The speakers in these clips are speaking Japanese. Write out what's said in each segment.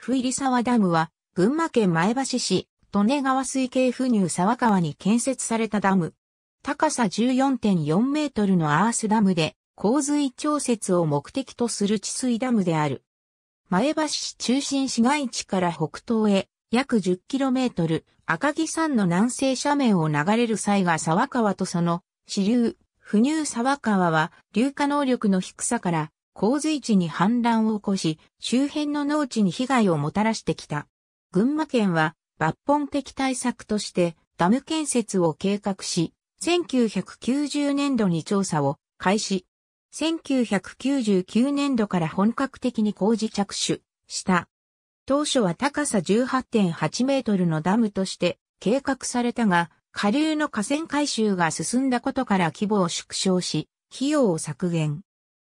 不入沢ダムは、群馬県前橋市、利根川水系不入沢川に建設されたダム。高さ14.4メートルのアースダムで、洪水調節を目的とする治水ダムである。前橋市中心市街地から北東へ約1 0トル、赤城山の南西斜面を流れる際が沢川とその支流、不入沢川は流化能力の低さから洪水地に氾濫を起こし、周辺の農地に被害をもたらしてきた。群馬県は抜本的対策としてダム建設を計画し、1990年度に調査を開始。1999年度から本格的に工事着手した。当初は高さ18.8メートルのダムとして計画されたが、下流の河川改修が進んだことから規模を縮小し、費用を削減。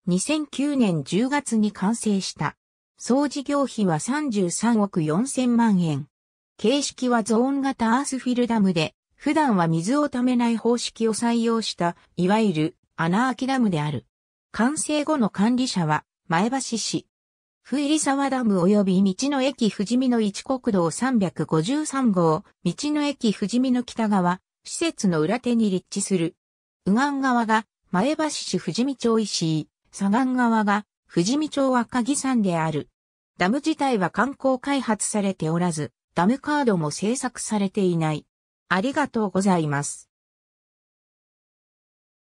2009年10月に完成した。総事業費は33億4000万円。形式はゾーン型アースフィルダムで、普段は水を溜めない方式を採用した、いわゆる穴あきダムである。完成後の管理者は、前橋市。不入沢ダム及び道の駅富士見の一国道353号、道の駅富士見の北側、施設の裏手に立地する。右岸側が、前橋市富士見町石井。左岸側が富士見町赤木山である。ダム自体は観光開発されておらず、ダムカードも制作されていない。ありがとうございます。